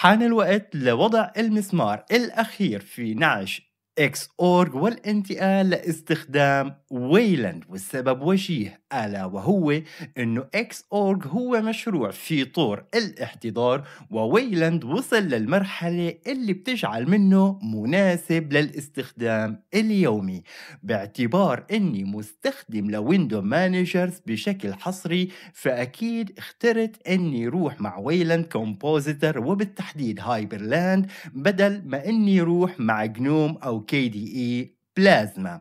حان الوقت لوضع المسمار الأخير في نعش اكس اورج والانتقال لاستخدام ويلاند والسبب وجيه ألا وهو أنه إكس أورج هو مشروع في طور الاحتضار وويلاند وصل للمرحلة اللي بتجعل منه مناسب للاستخدام اليومي باعتبار أني مستخدم لويندو مانجرز بشكل حصري فأكيد اخترت أني روح مع ويلاند كومبوزيتر وبالتحديد هايبرلاند بدل ما أني روح مع جنوم أو كي دي إي بلازما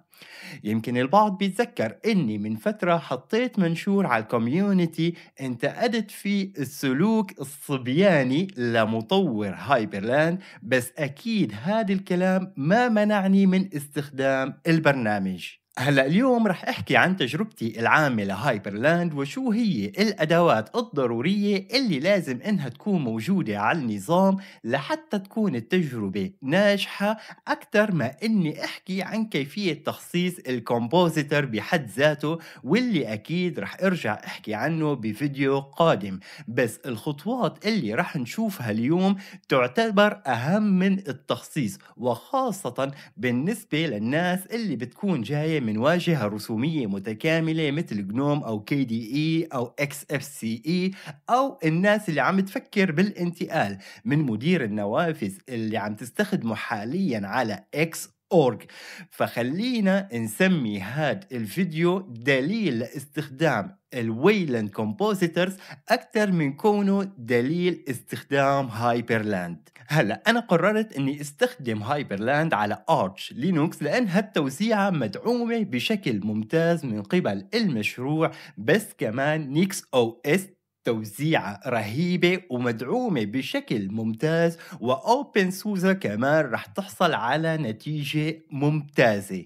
يمكن البعض بيتذكر اني من فتره حطيت منشور على الكوميونتي انتقدت فيه السلوك الصبياني لمطور هايبرلاند بس اكيد هذا الكلام ما منعني من استخدام البرنامج هلا اليوم رح احكي عن تجربتي العامة لهايبرلاند وشو هي الادوات الضرورية اللي لازم انها تكون موجودة على النظام لحتى تكون التجربة ناجحة اكثر ما اني احكي عن كيفية تخصيص الكومبوزيتر بحد ذاته واللي اكيد رح ارجع احكي عنه بفيديو قادم بس الخطوات اللي رح نشوفها اليوم تعتبر اهم من التخصيص وخاصة بالنسبة للناس اللي بتكون جاية من واجهة رسومية متكاملة مثل جنوم أو كي دي إي أو اكس اف سي إي أو الناس اللي عم تفكر بالانتقال من مدير النوافذ اللي عم تستخدمه حاليا على اكس اورج فخلينا نسمي هاد الفيديو دليل لاستخدام الويلاند كومبوزيتورز اكثر من كونه دليل استخدام هايبرلاند هلا انا قررت اني استخدم هايبرلاند على ارتش لينوكس لان هالتوسيعه مدعومه بشكل ممتاز من قبل المشروع بس كمان نيكس او اس توزيعة رهيبة ومدعومة بشكل ممتاز وأوبن سوزا كمان رح تحصل على نتيجة ممتازة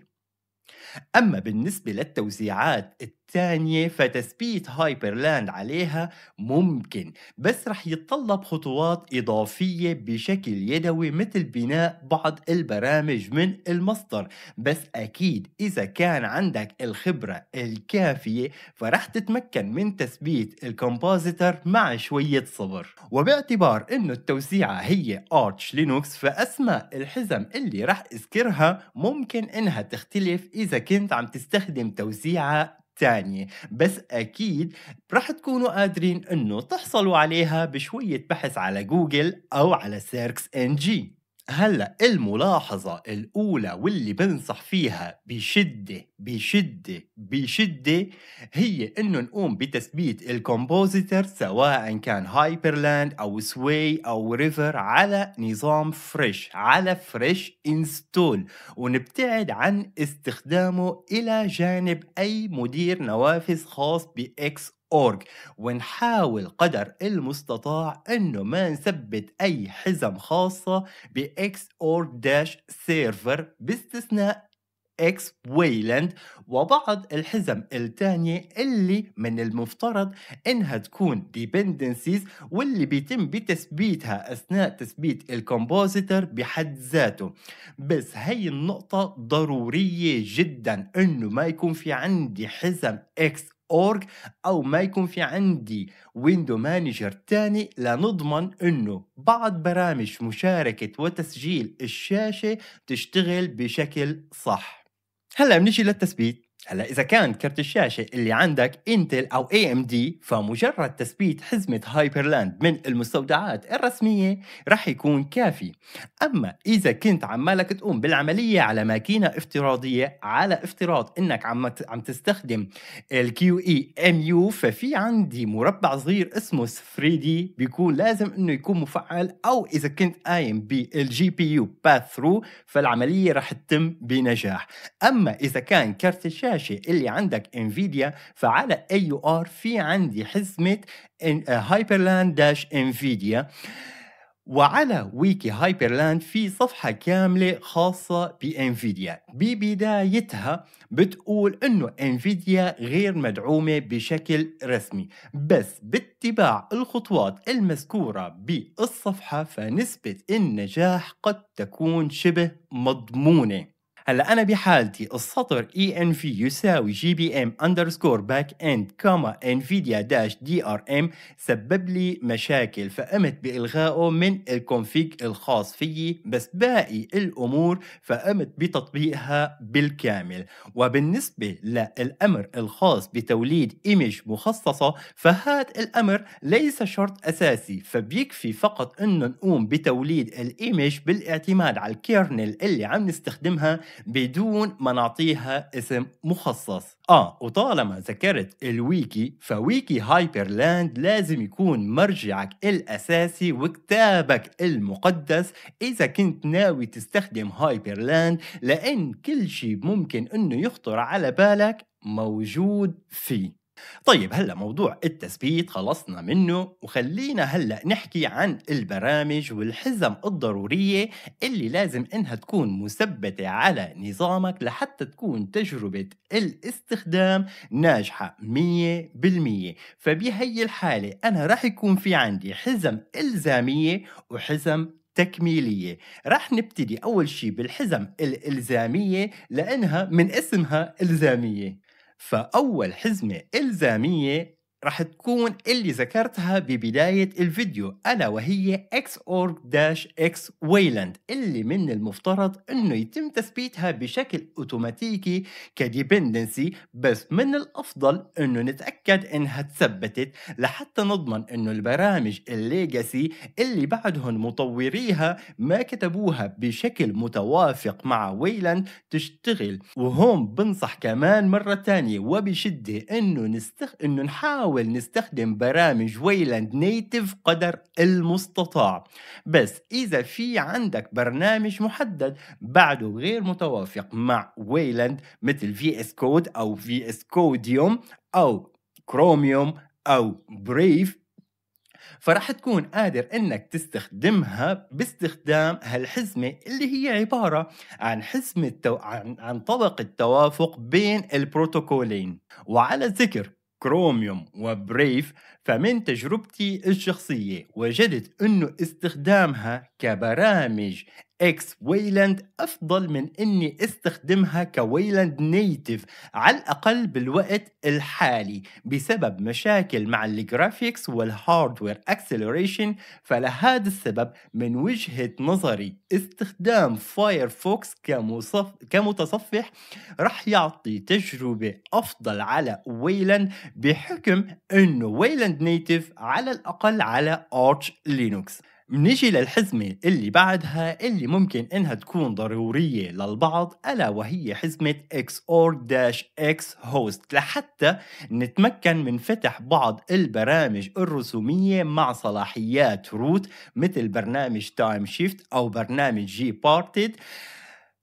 أما بالنسبة للتوزيعات الثانية فتثبيت هايبر لاند عليها ممكن بس رح يتطلب خطوات إضافية بشكل يدوي مثل بناء بعض البرامج من المصدر بس أكيد إذا كان عندك الخبرة الكافية فرح تتمكن من تثبيت الكمبوزيتر مع شوية صبر وباعتبار أنه التوسيعة هي أرتش لينوكس فأسماء الحزم اللي رح أذكرها ممكن أنها تختلف إذا كنت عم تستخدم توزيعة تانية بس أكيد رح تكونوا قادرين أنه تحصلوا عليها بشوية بحث على جوجل أو على سيركس إن جي هلا الملاحظة الأولى واللي بنصح فيها بشدة بشدة بشدة هي إنه نقوم بتثبيت الكومبوزيتر سواء كان هايبرلاند أو سوي أو ريفر على نظام فريش على فريش انستول ونبتعد عن استخدامه إلى جانب أي مدير نوافذ خاص بإكس org ونحاول قدر المستطاع انه ما نثبت اي حزم خاصة باكس org داش سيرفر باستثناء اكس ويلاند وبعض الحزم التانية اللي من المفترض انها تكون dependencies واللي بيتم بتثبيتها اثناء تثبيت الكومبوزيتر بحد ذاته بس هي النقطة ضرورية جدا انه ما يكون في عندي حزم اكس اورج او ما يكون في عندي ويندو مانجر تاني لنضمن انه بعض برامج مشاركة وتسجيل الشاشة تشتغل بشكل صح هلا بنيجي للتثبيت هلا اذا كان كرت الشاشه اللي عندك انتل او اي ام دي فمجرد تثبيت حزمه هايبرلاند من المستودعات الرسميه رح يكون كافي اما اذا كنت عمالك تقوم بالعمليه على ماكينه افتراضيه على افتراض انك عم عم تستخدم الكيو اي ام يو ففي عندي مربع صغير اسمه 3 دي بيكون لازم انه يكون مفعل او اذا كنت قايم بالجي بي يو باث ثرو فالعمليه رح تتم بنجاح اما اذا كان كرت الشاشه الشاشه اللي عندك انفيديا فعلى اي يو ار في عندي حزمه هايبرلاند داش انفيديا وعلى ويكي هايبرلاند في صفحة كاملة خاصة بانفيديا ببدايتها بتقول انه انفيديا غير مدعومة بشكل رسمي بس باتباع الخطوات المذكورة بالصفحة فنسبة النجاح قد تكون شبه مضمونة هلا انا بحالتي السطر اي ان في يساوي جي بي ام اندرسكور باك اند كاما انفيديا داش دي ار ام سبب لي مشاكل فقمت بالغائه من الكونفيج الخاص فيي بس باقي الامور فقمت بتطبيقها بالكامل وبالنسبه للامر الخاص بتوليد ايمج مخصصه فهذا الامر ليس شرط اساسي فبيكفي فقط انه نقوم بتوليد الايمج بالاعتماد على الكيرنل اللي عم نستخدمها بدون ما نعطيها اسم مخصص اه وطالما ذكرت الويكي فويكي هايبرلاند لازم يكون مرجعك الاساسي وكتابك المقدس اذا كنت ناوي تستخدم هايبرلاند لان كل شيء ممكن انه يخطر على بالك موجود فيه طيب هلا موضوع التثبيت خلصنا منه وخلينا هلا نحكي عن البرامج والحزم الضروريه اللي لازم انها تكون مثبته على نظامك لحتى تكون تجربه الاستخدام ناجحه 100% فبهي الحاله انا راح يكون في عندي حزم الزاميه وحزم تكميلية رح نبتدي أول شي بالحزم الإلزامية لأنها من اسمها إلزامية فأول حزمة إلزامية راح تكون اللي ذكرتها ببداية الفيديو ألا وهي xorg-x wayland اللي من المفترض أنه يتم تثبيتها بشكل أوتوماتيكي كديبندنسي بس من الأفضل أنه نتأكد أنها تثبتت لحتى نضمن أنه البرامج الليجاسي اللي بعدهم مطوريها ما كتبوها بشكل متوافق مع ويلاند تشتغل وهون بنصح كمان مرة تانية وبشدة أنه نستخ... أنه نحاول نحاول نستخدم برامج ويلاند نيتف قدر المستطاع بس إذا في عندك برنامج محدد بعده غير متوافق مع ويلاند مثل في اس كود أو في اس كوديوم أو كروميوم أو بريف فراح تكون قادر انك تستخدمها باستخدام هالحزمه اللي هي عباره عن حزمه عن, عن طبق التوافق بين البروتوكولين وعلى ذكر كروميوم وبريف فمن تجربتي الشخصية وجدت أنه استخدامها كبرامج اكس ويلاند افضل من اني استخدمها كويلاند نيتف على الاقل بالوقت الحالي بسبب مشاكل مع الجرافيكس والهاردوير اكسلوريشن فلهذا السبب من وجهة نظري استخدام فايرفوكس كمصف... كمتصفح رح يعطي تجربة افضل على ويلاند بحكم انه ويلاند نيتف على الاقل على ارتش لينوكس منجي للحزمة اللي بعدها اللي ممكن انها تكون ضرورية للبعض ألا وهي حزمة XOR X host لحتى نتمكن من فتح بعض البرامج الرسومية مع صلاحيات روت مثل برنامج تايم شيفت أو برنامج جي بارتد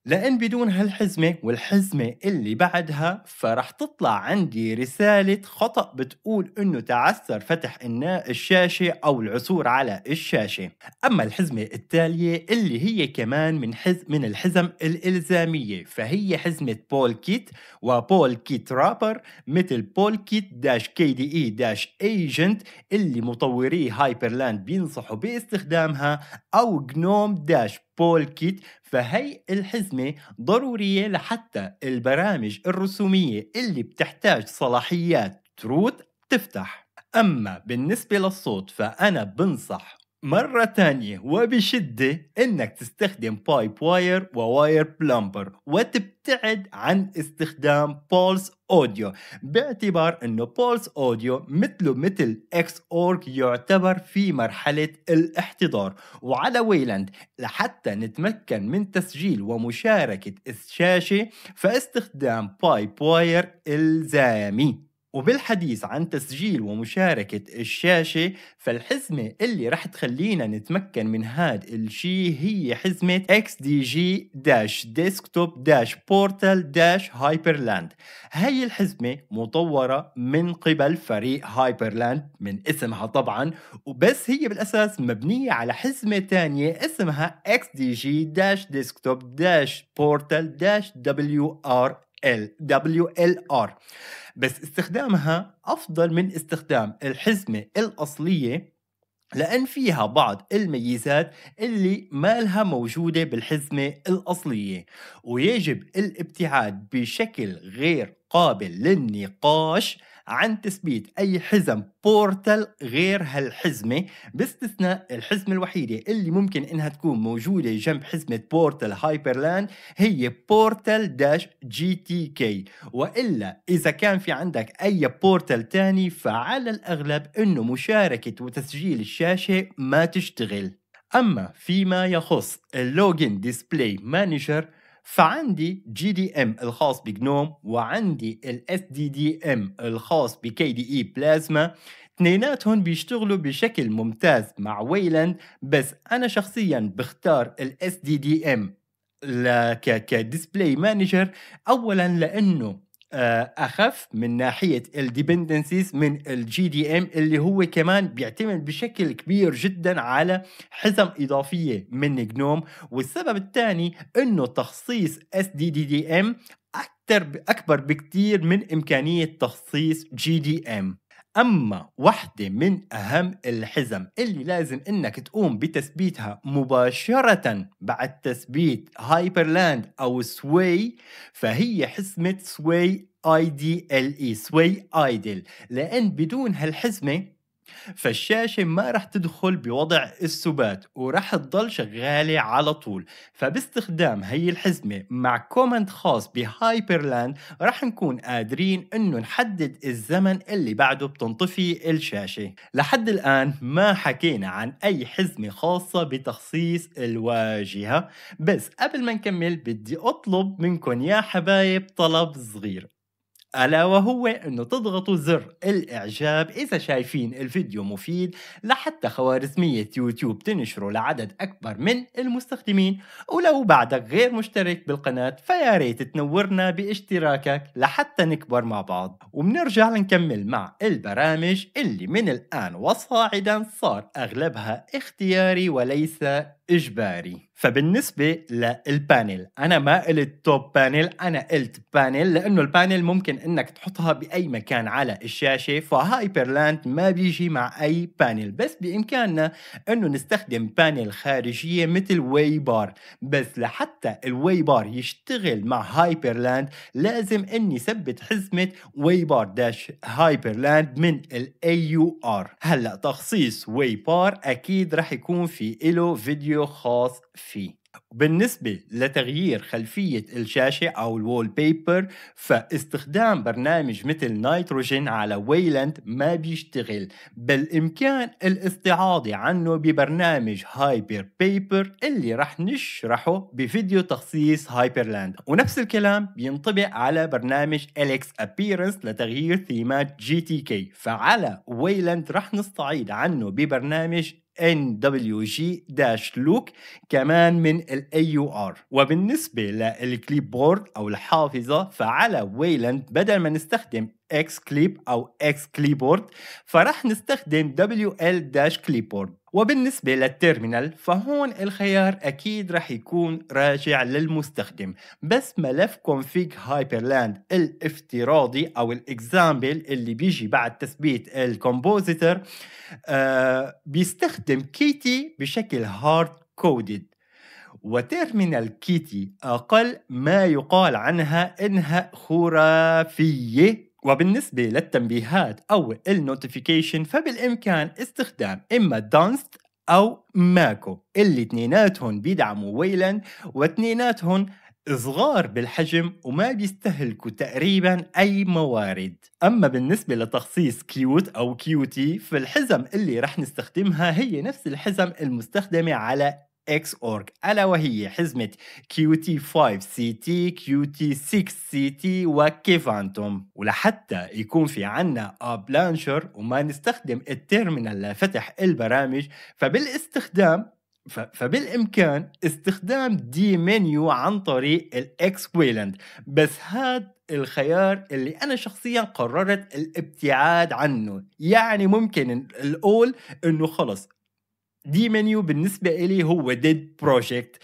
لأن بدون هالحزمة والحزمة اللي بعدها فرح تطلع عندي رسالة خطأ بتقول إنه تعثر فتح إناء الشاشة أو العثور على الشاشة أما الحزمة التالية اللي هي كمان من حز من الحزم الإلزامية فهي حزمة بول كيت وبول كيت رابر مثل بول كيت داش كي دي اي داش ايجنت اللي مطوري هايبرلاند بينصحوا باستخدامها أو جنوم داش بول كيت فهي الحزمة ضرورية لحتى البرامج الرسومية اللي بتحتاج صلاحيات تروت تفتح أما بالنسبة للصوت فأنا بنصح مرة تانية وبشدة إنك تستخدم بايب واير وواير بلامبر وتبتعد عن استخدام بولس أوديو باعتبار إنه بولس أوديو مثله مثل إكس أورك يعتبر في مرحلة الاحتضار وعلى ويلاند لحتى نتمكن من تسجيل ومشاركة الشاشة فاستخدام بايب واير إلزامي وبالحديث عن تسجيل ومشاركة الشاشة فالحزمة اللي رح تخلينا نتمكن من هاد الشي هي حزمة XDG داش ديسكتوب داش بورتال داش هايبرلاند هاي الحزمة مطورة من قبل فريق هايبرلاند من اسمها طبعا وبس هي بالأساس مبنية على حزمة تانية اسمها XDG داش ديسكتوب داش بورتال داش WR ال ار بس استخدامها أفضل من استخدام الحزمة الأصلية لأن فيها بعض الميزات اللي ما لها موجودة بالحزمة الأصلية ويجب الابتعاد بشكل غير قابل للنقاش عن تثبيت أي حزم بورتال غير هالحزمة باستثناء الحزمة الوحيدة اللي ممكن إنها تكون موجودة جنب حزمة بورتال هايبرلاند هي بورتال داش جي تي كي وإلا إذا كان في عندك أي بورتال تاني فعلى الأغلب إنه مشاركة وتسجيل الشاشة ما تشتغل أما فيما يخص اللوجن ديسبلاي مانجر فعندي جي دي ام الخاص بجنوم وعندي الاس دي دي ام الخاص بكي دي اي بلازما اثنيناتهم بيشتغلوا بشكل ممتاز مع ويلاند بس انا شخصيا بختار الاس دي دي ام كديسبلاي مانجر اولا لانه آه، اخف من ناحيه الديبندنسيز من الجي دي ام اللي هو كمان بيعتمد بشكل كبير جدا على حزم اضافيه من جنوم والسبب الثاني انه تخصيص اس دي دي دي ام اكثر اكبر بكثير من امكانيه تخصيص جي دي ام أما واحدة من أهم الحزم اللي لازم إنك تقوم بتثبيتها مباشرة بعد تثبيت هايبرلاند أو سوي فهي حزمة سوي اي دي ال اي سوي ايدل لأن بدون هالحزمة فالشاشة ما رح تدخل بوضع السبات ورح تضل شغالة على طول فباستخدام هي الحزمة مع كومنت خاص بهايبرلاند رح نكون قادرين انه نحدد الزمن اللي بعده بتنطفي الشاشة لحد الآن ما حكينا عن أي حزمة خاصة بتخصيص الواجهة بس قبل ما نكمل بدي أطلب منكم يا حبايب طلب صغير ألا وهو أنه تضغطوا زر الإعجاب إذا شايفين الفيديو مفيد لحتى خوارزمية يوتيوب تنشره لعدد أكبر من المستخدمين ولو بعدك غير مشترك بالقناة فيا ريت تنورنا باشتراكك لحتى نكبر مع بعض وبنرجع لنكمل مع البرامج اللي من الآن وصاعدا صار أغلبها اختياري وليس إجباري فبالنسبة للبانل أنا ما قلت توب بانل أنا قلت بانل لأنه البانل ممكن أنك تحطها بأي مكان على الشاشة فهايبرلاند ما بيجي مع أي بانل بس بإمكاننا أنه نستخدم بانل خارجية مثل واي بار بس لحتى الواي بار يشتغل مع هايبرلاند لازم أني ثبت حزمة واي بار داش هايبرلاند من الـ AUR هلأ تخصيص واي بار أكيد رح يكون في إله فيديو خاص فيه بالنسبة لتغيير خلفية الشاشة أو الوول بيبر فاستخدام برنامج مثل نايتروجين على ويلاند ما بيشتغل بالإمكان الاستعاضة عنه ببرنامج هايبر بيبر اللي رح نشرحه بفيديو تخصيص هايبرلاند ونفس الكلام بينطبق على برنامج اليكس ابيرنس لتغيير ثيمات جي تي كي فعلى ويلاند رح نستعيد عنه ببرنامج NWG-Look كمان من الـ AUR وبالنسبة للكليب بورد أو الحافظة فعلى ويلاند بدل ما نستخدم X Clip أو X Clipboard فرح نستخدم WL-Clipboard وبالنسبة للتيرمينال فهون الخيار أكيد رح يكون راجع للمستخدم بس ملف config hyperland الافتراضي أو الإكزامبل اللي بيجي بعد تثبيت الكمبوزيتر آه بيستخدم كيتي بشكل هارد كودد وتيرمينال كيتي أقل ما يقال عنها إنها خرافية وبالنسبة للتنبيهات أو النوتيفيكيشن فبالإمكان استخدام إما دانست أو ماكو اللي اتنيناتهم بيدعموا ويلاند واتنيناتهم صغار بالحجم وما بيستهلكوا تقريبا أي موارد أما بالنسبة لتخصيص كيوت أو كيوتي فالحزم اللي رح نستخدمها هي نفس الحزم المستخدمة على اكس اورج الا وهي حزمه كيو تي 5 سي تي كيو تي 6 سي تي وكيفانتوم ولحتى يكون في عنا اب لانشر وما نستخدم التيرمينال لفتح البرامج فبالاستخدام فبالامكان استخدام دي منيو عن طريق الاكس ويلاند بس هاد الخيار اللي انا شخصيا قررت الابتعاد عنه يعني ممكن الاول انه خلص دي منيو بالنسبة إلي هو ديد بروجكت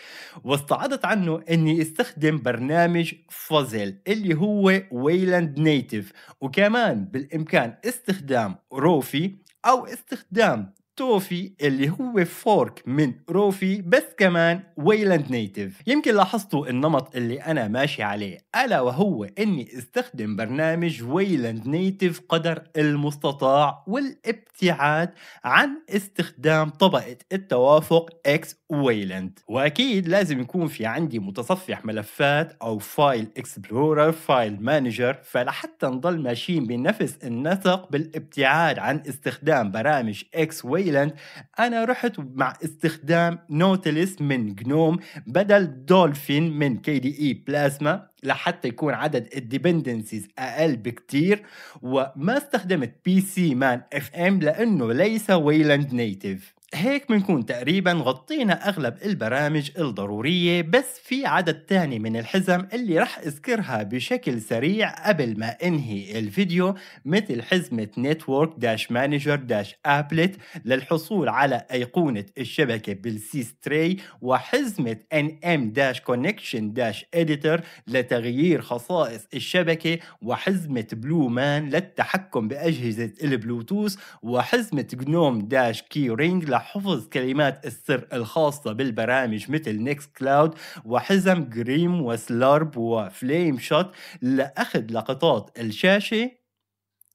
واستعرضت عنه أني استخدم برنامج فازل اللي هو ويلاند نيتف وكمان بالإمكان استخدام روفي أو استخدام توفي اللي هو فورك من روفي بس كمان ويلاند نيتف يمكن لاحظتوا النمط اللي أنا ماشي عليه ألا وهو أني استخدم برنامج ويلاند نيتف قدر المستطاع والابتعاد عن استخدام طبقة التوافق اكس ويلاند وأكيد لازم يكون في عندي متصفح ملفات أو فايل اكسبلورر فايل مانجر فلحتى نضل ماشيين بنفس النسق بالابتعاد عن استخدام برامج اكس ويلاند تايلاند انا رحت مع استخدام نوتلس من جنوم بدل دولفين من كي دي اي بلازما لحتى يكون عدد الديبندنسيز اقل بكتير وما استخدمت بي سي مان اف ام لانه ليس ويلاند نيتف هيك بنكون تقريبا غطينا أغلب البرامج الضرورية بس في عدد تاني من الحزم اللي رح أذكرها بشكل سريع قبل ما أنهي الفيديو مثل حزمة نتورك داش مانجر داش أبلت للحصول على أيقونة الشبكة بالسي ستري وحزمة ام داش كونكشن داش إديتر لتغيير خصائص الشبكة وحزمة بلو مان للتحكم بأجهزة البلوتوث وحزمة جنوم داش كي رينج حفظ كلمات السر الخاصة بالبرامج مثل نيكس كلاود وحزم جريم وسلارب وفليم شوت لأخذ لقطات الشاشة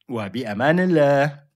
وبأمان الله